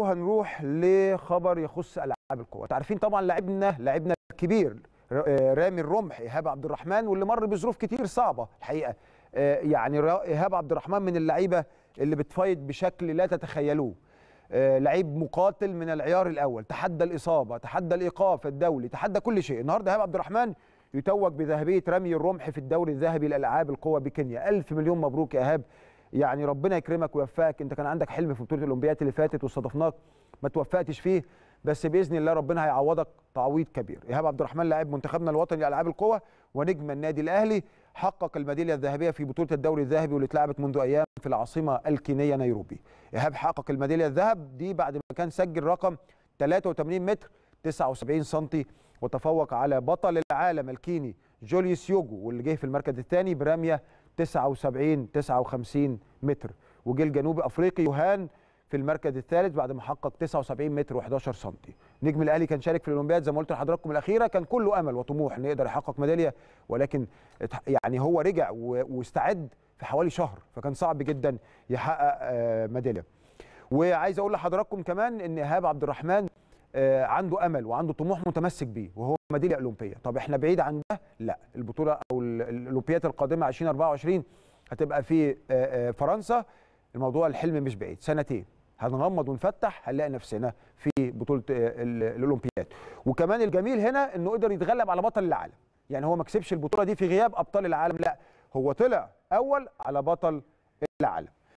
وهنروح لخبر يخص العاب القوى عارفين طبعا لعبنا لعبنا الكبير آه، رامي الرمح ايهاب عبد الرحمن واللي مر بظروف كتير صعبه الحقيقه آه، يعني ايهاب عبد الرحمن من اللعيبه اللي بتفايد بشكل لا تتخيلوه آه، لعيب مقاتل من العيار الاول تحدى الاصابه تحدى الايقاف الدولي تحدى كل شيء النهارده ايهاب عبد الرحمن يتوج بذهبيه رمي الرمح في الدوري الذهبي لالعاب القوى بكينيا الف مليون مبروك يا ايهاب يعني ربنا يكرمك ويوفقك انت كان عندك حلم في بطوله الاولمبياد اللي فاتت واستضفناك ما توفقتش فيه بس باذن الله ربنا هيعوضك تعويض كبير ايهاب عبد الرحمن لاعب منتخبنا الوطني لالعاب القوى ونجم النادي الاهلي حقق الميداليه الذهبيه في بطوله الدوري الذهبي واللي اتلعبت منذ ايام في العاصمه الكينيه نيروبي ايهاب حقق الميداليه الذهب دي بعد ما كان سجل رقم 83 متر 79 سم وتفوق على بطل العالم الكيني جوليوس يوجو واللي جه في المركز الثاني برميه 79 59 متر وجيل جنوبي افريقي يوهان في المركز الثالث بعد ما حقق 79 متر و11 سم نجم الاهلي كان شارك في الاولمبياد زي ما قلت لحضراتكم الاخيره كان كله امل وطموح انه يقدر يحقق ميداليه ولكن يعني هو رجع واستعد في حوالي شهر فكان صعب جدا يحقق آه، ميداليه وعايز اقول لحضراتكم كمان ان ايهاب عبد الرحمن آه، عنده امل وعنده طموح متمسك بيه وهو ميداليه اولمبيه طب احنا بعيد عن لا البطوله او الاولمبيات القادمه 2024 هتبقى في آه، آه، فرنسا الموضوع الحلم مش بعيد سنتين هنغمض ونفتح هنلاقي نفسنا في بطوله آه، الاولمبيات وكمان الجميل هنا انه قدر يتغلب على بطل العالم يعني هو ما كسبش البطوله دي في غياب ابطال العالم لا هو طلع اول على بطل العالم